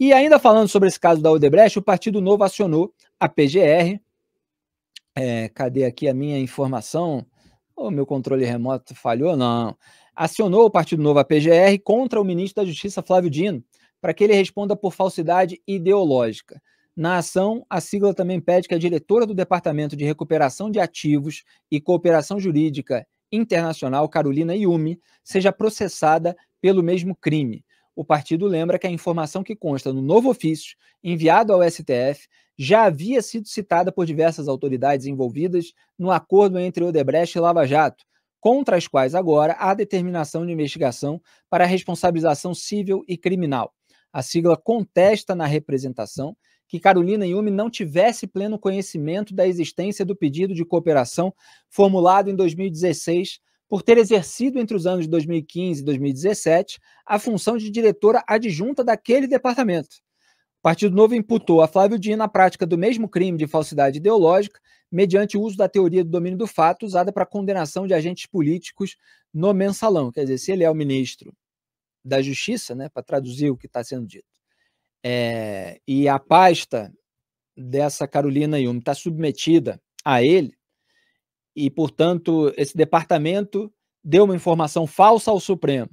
E ainda falando sobre esse caso da Odebrecht, o Partido Novo acionou a PGR. É, cadê aqui a minha informação? O meu controle remoto falhou? Não. Acionou o Partido Novo, a PGR, contra o ministro da Justiça, Flávio Dino, para que ele responda por falsidade ideológica. Na ação, a sigla também pede que a diretora do Departamento de Recuperação de Ativos e Cooperação Jurídica Internacional, Carolina Yumi seja processada pelo mesmo crime o partido lembra que a informação que consta no novo ofício enviado ao STF já havia sido citada por diversas autoridades envolvidas no acordo entre Odebrecht e Lava Jato, contra as quais agora há determinação de investigação para responsabilização civil e criminal. A sigla contesta na representação que Carolina Yume não tivesse pleno conhecimento da existência do pedido de cooperação formulado em 2016 por ter exercido entre os anos de 2015 e 2017 a função de diretora adjunta daquele departamento. O Partido Novo imputou a Flávio Dino a prática do mesmo crime de falsidade ideológica, mediante o uso da teoria do domínio do fato usada para a condenação de agentes políticos no mensalão. Quer dizer, se ele é o ministro da Justiça, né, para traduzir o que está sendo dito, é, e a pasta dessa Carolina Yumi está submetida a ele, e, portanto, esse departamento deu uma informação falsa ao Supremo,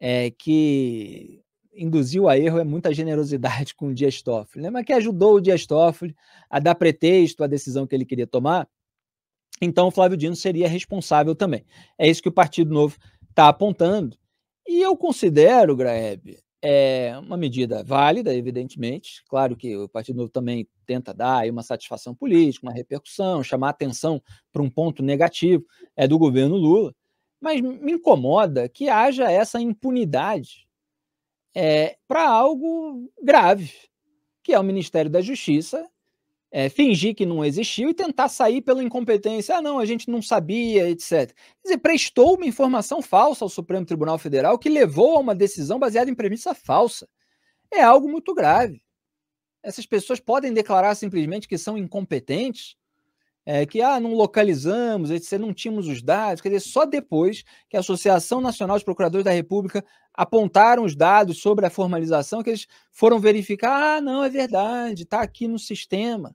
é, que induziu a erro é muita generosidade com o Dias Toffoli, né? mas que ajudou o Dias Toffoli a dar pretexto à decisão que ele queria tomar, então o Flávio Dino seria responsável também. É isso que o Partido Novo está apontando. E eu considero, Graeb, é uma medida válida, evidentemente. Claro que o Partido Novo também tenta dar uma satisfação política, uma repercussão, chamar atenção para um ponto negativo é do governo Lula. Mas me incomoda que haja essa impunidade é, para algo grave, que é o Ministério da Justiça é, fingir que não existiu e tentar sair pela incompetência. Ah, não, a gente não sabia, etc. Quer dizer, prestou uma informação falsa ao Supremo Tribunal Federal que levou a uma decisão baseada em premissa falsa. É algo muito grave. Essas pessoas podem declarar simplesmente que são incompetentes, é, que ah, não localizamos, etc., não tínhamos os dados. Quer dizer, só depois que a Associação Nacional de Procuradores da República apontaram os dados sobre a formalização que eles foram verificar: ah, não, é verdade, está aqui no sistema.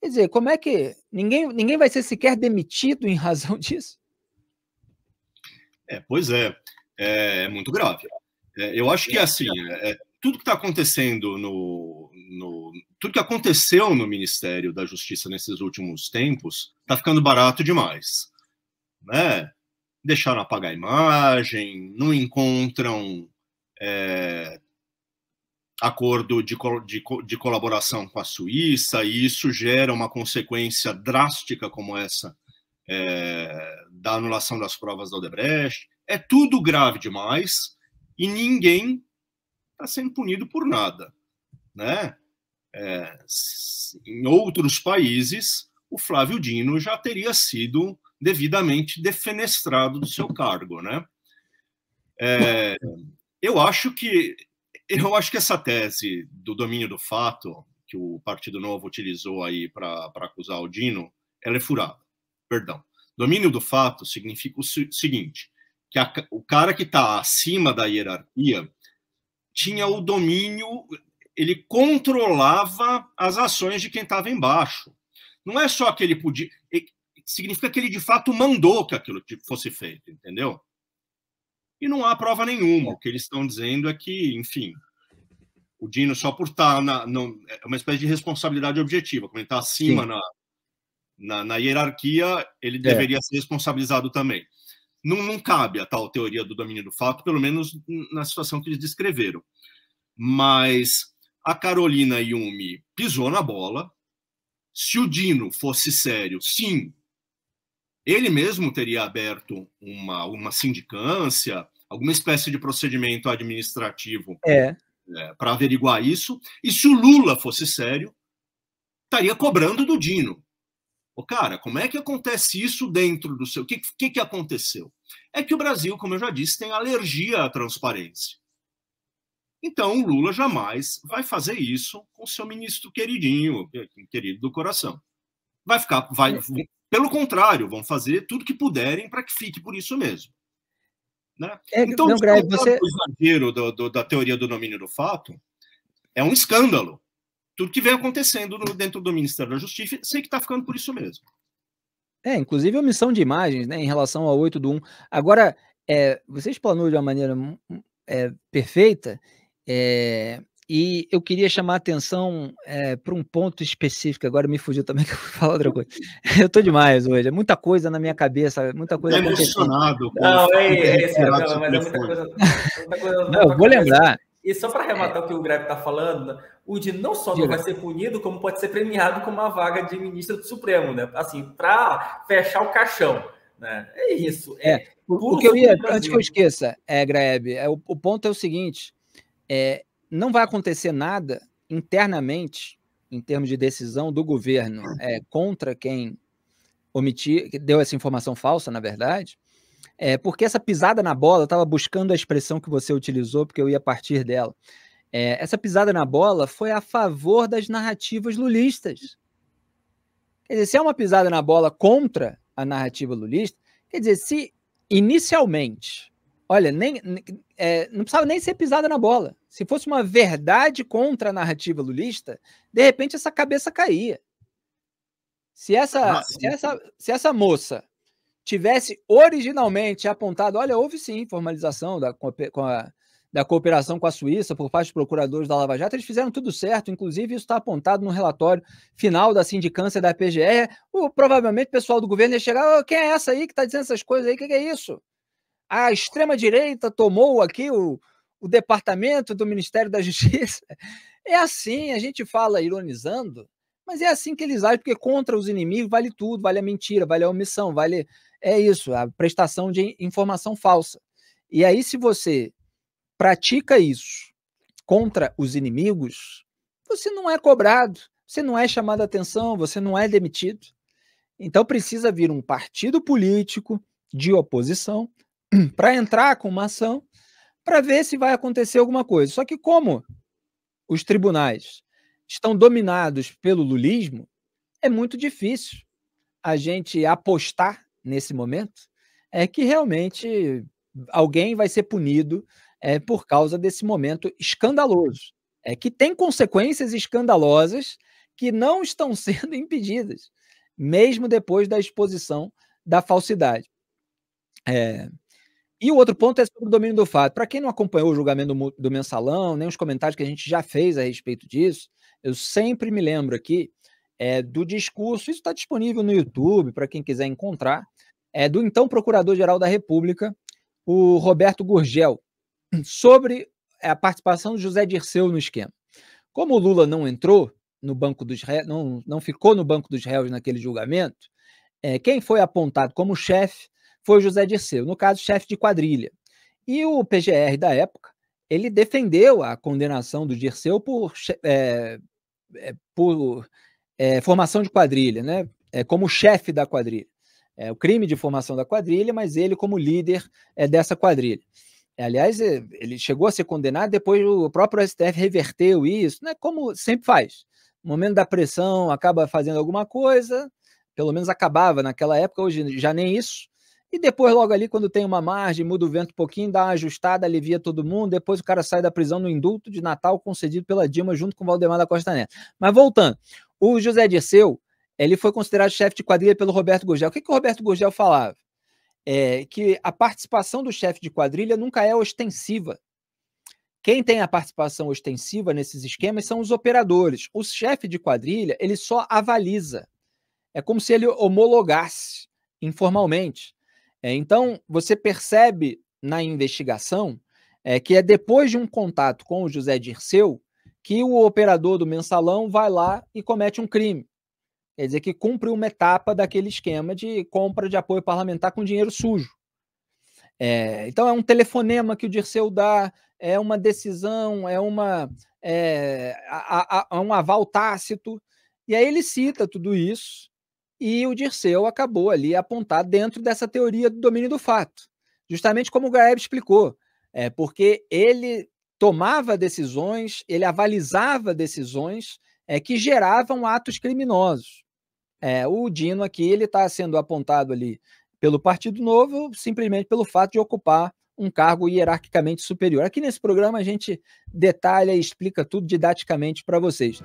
Quer dizer, como é que ninguém, ninguém vai ser sequer demitido em razão disso? É, pois é, é, é muito grave. É, eu acho que é. assim, é, é, tudo que está acontecendo no, no, tudo que aconteceu no Ministério da Justiça nesses últimos tempos está ficando barato demais, né? Deixaram apagar a imagem, não encontram é, acordo de, de, de colaboração com a Suíça, e isso gera uma consequência drástica como essa é, da anulação das provas da Odebrecht. É tudo grave demais e ninguém está sendo punido por nada. Né? É, em outros países, o Flávio Dino já teria sido devidamente defenestrado do seu cargo. Né? É, eu acho que eu acho que essa tese do domínio do fato que o Partido Novo utilizou aí para acusar o Dino, ela é furada. Perdão. Domínio do fato significa o seguinte, que a, o cara que está acima da hierarquia tinha o domínio, ele controlava as ações de quem estava embaixo. Não é só que ele podia. Significa que ele de fato mandou que aquilo fosse feito, entendeu? e não há prova nenhuma. O que eles estão dizendo é que, enfim, o Dino só por estar tá na, não, é uma espécie de responsabilidade objetiva, como ele está acima na, na, na, hierarquia, ele é. deveria ser responsabilizado também. Não, não cabe a tal teoria do domínio do fato, pelo menos na situação que eles descreveram. Mas a Carolina Yumi pisou na bola. Se o Dino fosse sério, sim, ele mesmo teria aberto uma, uma sindicância, alguma espécie de procedimento administrativo é. é, para averiguar isso. E se o Lula fosse sério, estaria cobrando do Dino. Ô, cara, como é que acontece isso dentro do seu. O que, que, que aconteceu? É que o Brasil, como eu já disse, tem alergia à transparência. Então, o Lula jamais vai fazer isso com seu ministro queridinho, querido do coração. Vai ficar, vai, é. pelo contrário, vão fazer tudo que puderem para que fique por isso mesmo. Né? É, então, não, Greg, você... o exagero do, do, da teoria do domínio do fato é um escândalo. Tudo que vem acontecendo no, dentro do Ministério da Justiça, sei que está ficando por isso mesmo. É, inclusive a omissão de imagens né, em relação ao 8 do 1. Agora, é, você explanou de uma maneira hum, hum, é, perfeita é, e eu queria chamar a atenção é, eh, para um ponto específico, agora me fugiu também que eu vou falar outra coisa. Eu estou demais hoje, é muita coisa na minha cabeça, muita coisa. É emocionado. Não, é, é, é, é, mas é muita coisa. Muita coisa não, eu vou lembrar. E só para é. arrematar o que o Greve está falando, o de não só não vai ser punido, como pode ser premiado com uma vaga de ministro do Supremo, né? Assim, para fechar o caixão. Né? É isso. É, é o que eu ia, antes que eu esqueça, é, Greve, é, o, o ponto é o seguinte: é, não vai acontecer nada internamente, em termos de decisão do governo é, contra quem omitir, que deu essa informação falsa, na verdade, é, porque essa pisada na bola, estava buscando a expressão que você utilizou, porque eu ia partir dela. É, essa pisada na bola foi a favor das narrativas lulistas. Quer dizer, se é uma pisada na bola contra a narrativa lulista, quer dizer, se inicialmente Olha, nem, é, não precisava nem ser pisada na bola. Se fosse uma verdade contra a narrativa lulista, de repente essa cabeça caía. Se essa, se essa, se essa moça tivesse originalmente apontado, olha, houve sim formalização da, com a, da cooperação com a Suíça por parte dos procuradores da Lava Jato, eles fizeram tudo certo, inclusive isso está apontado no relatório final da sindicância da PGR. O, provavelmente o pessoal do governo ia chegar, oh, quem é essa aí que está dizendo essas coisas aí, o que, que, é isso? a extrema-direita tomou aqui o, o departamento do Ministério da Justiça. É assim, a gente fala ironizando, mas é assim que eles agem, porque contra os inimigos vale tudo, vale a mentira, vale a omissão, vale. É isso, a prestação de informação falsa. E aí, se você pratica isso contra os inimigos, você não é cobrado, você não é chamado a atenção, você não é demitido. Então precisa vir um partido político de oposição para entrar com uma ação para ver se vai acontecer alguma coisa. Só que como os tribunais estão dominados pelo lulismo, é muito difícil a gente apostar nesse momento é que realmente alguém vai ser punido é, por causa desse momento escandaloso, é que tem consequências escandalosas que não estão sendo impedidas, mesmo depois da exposição da falsidade. É, e o outro ponto é sobre o uhum. domínio do fato. Para quem não acompanhou o julgamento do, do, mensalão, nem os comentários que a gente já fez a respeito disso, eu sempre me lembro aqui é, do discurso, isso está disponível no YouTube para quem quiser encontrar, é, do então Procurador-Geral da República, o Roberto Gurgel, sobre a participação de José Dirceu no esquema. Como o Lula não entrou no banco dos réus, não, não ficou no banco dos réus naquele julgamento, é, quem foi apontado como chefe foi José Dirceu, no caso, chefe de quadrilha. E o PGR da época, ele defendeu a condenação do Dirceu por, é, é, por é, formação de quadrilha, né? É, como chefe da quadrilha. É, o crime de formação da quadrilha, mas ele como líder é, dessa quadrilha. É, aliás, é, ele chegou a ser condenado, depois o próprio STF reverteu isso, né? como sempre faz. No momento da pressão, acaba fazendo alguma coisa, pelo menos acabava naquela época, hoje já nem isso. E depois, logo ali, quando tem uma margem, muda o vento um pouquinho, dá uma ajustada, alivia todo mundo. Depois o cara sai da prisão no indulto de Natal concedido pela Dilma junto com Valdemar da Costa Neto. Mas voltando, o José Dirceu, ele foi considerado chefe de quadrilha pelo Roberto Gurgel. O que, que o Roberto Gurgel falava? É, que a participação do chefe de quadrilha nunca é ostensiva. Quem tem a participação ostensiva nesses esquemas são os operadores. O chefe de quadrilha, ele só avaliza. É como se ele homologasse informalmente. É, então, você percebe na investigação é, que é depois de um contato com o José Dirceu que o operador do mensalão vai lá e comete um crime. Quer dizer, que cumpre uma etapa daquele esquema de compra de apoio parlamentar com dinheiro sujo. É, então, é um telefonema que o Dirceu dá, é uma decisão, é, uma, é, a, a, a um aval tácito. E aí ele cita tudo isso e o Dirceu acabou ali apontado dentro dessa teoria do domínio do fato, justamente como o Gaeb explicou, é porque ele tomava decisões, ele avalizava decisões é, que geravam atos criminosos. É, o Dino aqui ele está sendo apontado ali pelo Partido Novo simplesmente pelo fato de ocupar um cargo hierarquicamente superior. Aqui nesse programa a gente detalha e explica tudo didaticamente para vocês.